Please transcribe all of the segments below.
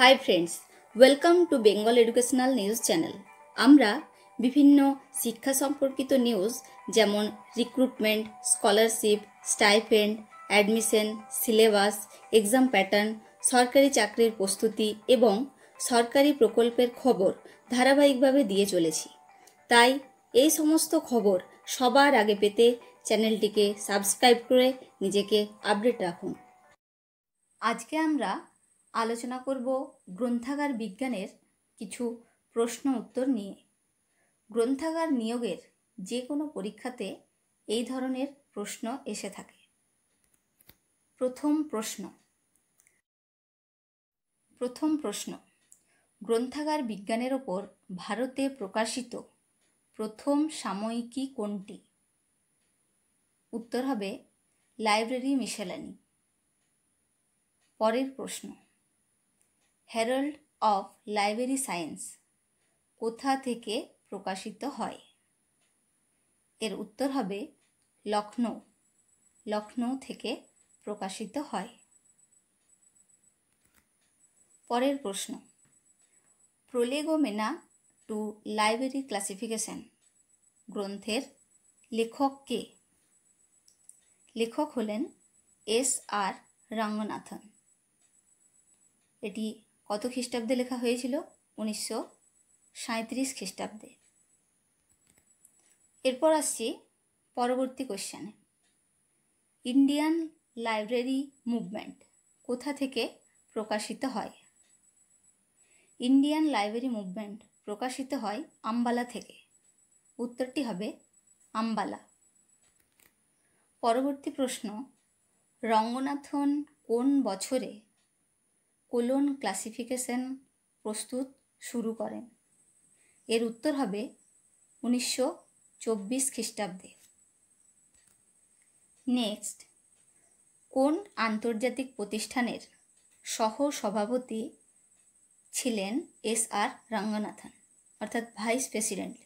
high friends welcome to Bengal educational news channel আমরা বিভিন্ন শিক্ষা সম্পর্কিত নিউজ যেমন recruitment scholarship stipend admission syllabus exam pattern সরকারি চাকরির প্রস্তুতি এবং সরকারি প্রকল্পের খবর ধারাবাহিকভাবে দিয়ে চলেছি তাই এই সমস্ত খবর সবার আগে পেতে চ্যানেলটিকে সাবস্ক্রাইব করে নিজেকে আপডেট রাখুন আজকে আমরা আলোচনা করব গ্রন্থাগার বিজ্ঞানের কিছু প্রশ্ন উত্তর নিয়ে গ্রন্থাগার নিয়োগের যে কোনো পরীক্ষাতে এই ধরনের প্রশ্ন এসে থাকে প্রথম প্রশ্ন প্রথম প্রশ্ন গ্রন্থাগার বিজ্ঞানের ওপর ভারতে প্রকাশিত প্রথম সাময়িকী কোনটি উত্তর হবে লাইব্রেরি মিশালানি পরের প্রশ্ন হ্যারল্ড অফ লাইব্রেরি সায়েন্স কোথা থেকে প্রকাশিত হয় এর উত্তর হবে লখনৌ লখনৌ থেকে প্রকাশিত হয় পরের প্রশ্ন প্রলেগোমেনা টু লাইব্রেরি ক্লাসিফিকেশন গ্রন্থের লেখক কে লেখক হলেন এস আর রাঙ্গনাথন এটি কত খ্রিস্টাব্দে লেখা হয়েছিল উনিশশো সাঁত্রিশ খ্রিস্টাব্দে এরপর আসছি পরবর্তী কোশ্চেনে ইন্ডিয়ান লাইব্রেরি মুভমেন্ট কোথা থেকে প্রকাশিত হয় ইন্ডিয়ান লাইব্রেরি মুভমেন্ট প্রকাশিত হয় আম্বালা থেকে উত্তরটি হবে আম্বালা পরবর্তী প্রশ্ন রঙ্গনাথন কোন বছরে কোলন ক্লাসিফিকেশন প্রস্তুত শুরু করেন এর উত্তর হবে উনিশশো চব্বিশ খ্রিস্টাব্দে নেক্সট কোন আন্তর্জাতিক প্রতিষ্ঠানের সহ সভাপতি ছিলেন এস আর রঙ্গনাথন অর্থাৎ ভাইস প্রেসিডেন্ট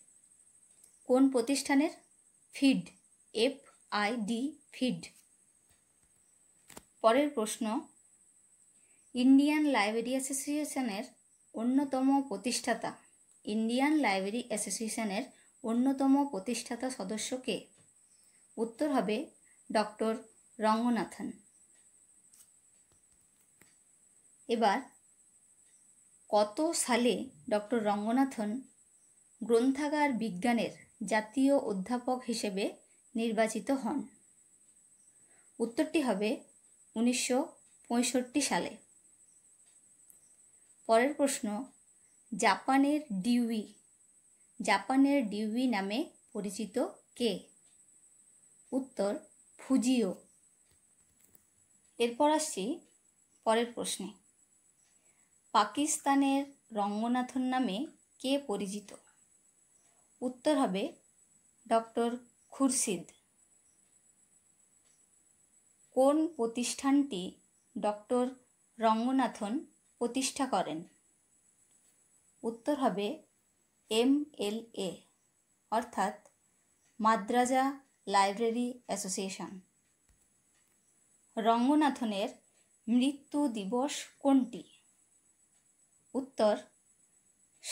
কোন প্রতিষ্ঠানের FID F I D FID পরের প্রশ্ন ইন্ডিয়ান লাইব্রেরি অ্যাসোসিয়েশনের অন্যতম প্রতিষ্ঠাতা ইন্ডিয়ান লাইব্রেরি অ্যাসোসিয়েশনের অন্যতম প্রতিষ্ঠাতা সদস্যকে উত্তর হবে ডক্টর রঙ্গনাথন এবার কত সালে ডক্টর রঙ্গনাথন গ্রন্থাগার বিজ্ঞানের জাতীয় অধ্যাপক হিসেবে নির্বাচিত হন উত্তরটি হবে উনিশশো সালে পরের প্রশ্ন জাপানের ডিউই জাপানের ডিউই নামে পরিচিত কে উত্তর ফুজিও এরপর আসছি পরের প্রশ্নে পাকিস্তানের রঙ্গনাথন নামে কে পরিচিত উত্তর হবে ডক্টর খুরশিদ কোন প্রতিষ্ঠানটি ডক্টর রঙ্গনাথন প্রতিষ্ঠা করেন উত্তর হবে এম এল এ অর্থাৎ মাদ্রাজা লাইব্রেরি অ্যাসোসিয়েশন রঙ্গনাথনের মৃত্যু দিবস কোনটি উত্তর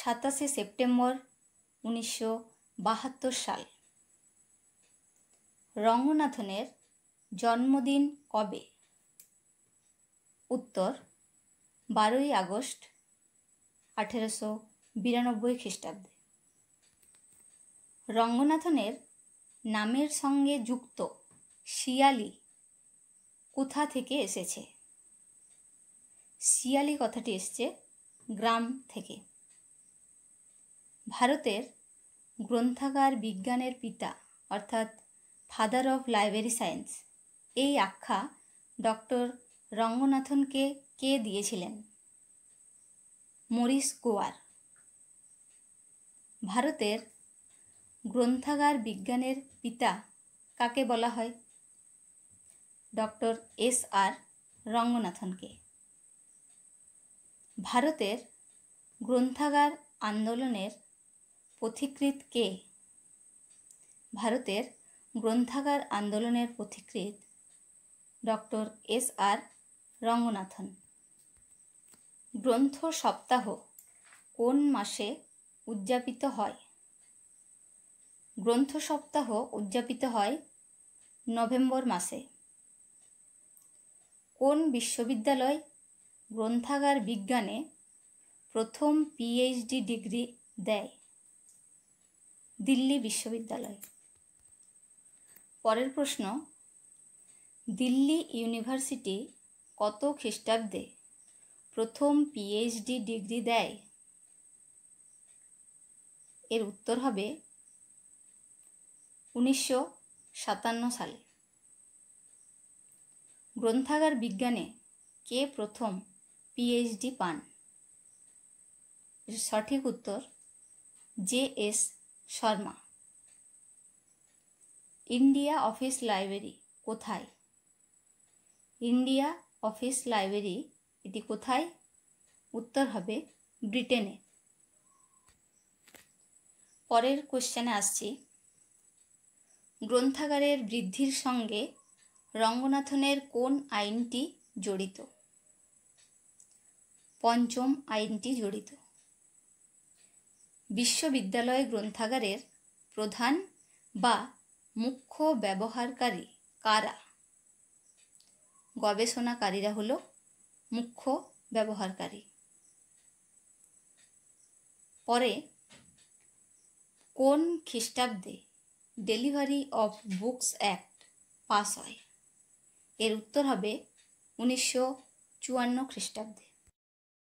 সাতাশে সেপ্টেম্বর উনিশশো বাহাত্তর সাল রঙ্গনাথনের জন্মদিন কবে উত্তর বারোই আগস্ট আঠেরোশো বিরানব্বই খ্রিস্টাব্দে রঙ্গনাথনের নামের সঙ্গে যুক্ত শিয়ালি কোথা থেকে এসেছে শিয়ালি কথাটি এসছে গ্রাম থেকে ভারতের গ্রন্থাগার বিজ্ঞানের পিতা অর্থাৎ ফাদার অফ লাইব্রেরি সায়েন্স এই আখ্যা ডক্টর রঙ্গনাথনকে কে দিয়েছিলেন মরিস গোয়ার ভারতের গ্রন্থাগার বিজ্ঞানের পিতা কাকে বলা হয় ডক্টর এস আর রঙ্গনাথনকে ভারতের গ্রন্থাগার আন্দোলনের পথিকৃত কে ভারতের গ্রন্থাগার আন্দোলনের পথিকৃত ডক্টর এস আর রঙ্গনাথন গ্রন্থ সপ্তাহ কোন মাসে উদযাপিত হয় গ্রন্থ সপ্তাহ উদযাপিত হয় নভেম্বর মাসে কোন বিশ্ববিদ্যালয় গ্রন্থাগার বিজ্ঞানে প্রথম পিএইচডি ডিগ্রি দেয় দিল্লি বিশ্ববিদ্যালয় পরের প্রশ্ন দিল্লি ইউনিভার্সিটি কত খ্রিস্টাব্দে প্রথম পিএইচডি ডিগ্রি দেয় এর উত্তর হবে উনিশশো সাতান্ন সালে গ্রন্থাগার বিজ্ঞানে কে প্রথম পিএইচডি পান সঠিক উত্তর J S Sharma India office library কোথায় ইন্ডিয়া অফিস লাইব্রেরি এটি কোথায় উত্তর হবে ব্রিটেনে পরের কোশ্চেনে আসছি গ্রন্থাগারের বৃদ্ধির সঙ্গে রঙ্গনাথনের কোন আইনটি জড়িত পঞ্চম আইনটি জড়িত বিশ্ববিদ্যালয় গ্রন্থাগারের প্রধান বা মুখ্য ব্যবহারকারী কারা গবেষণাকারীরা হলো মুখ্য ব্যবহারকারী পরে কোন খ্রিস্টাব্দে delivery of books act pass হয় এর উত্তর হবে উনিশশো চুয়ান্ন খ্রিস্টাব্দে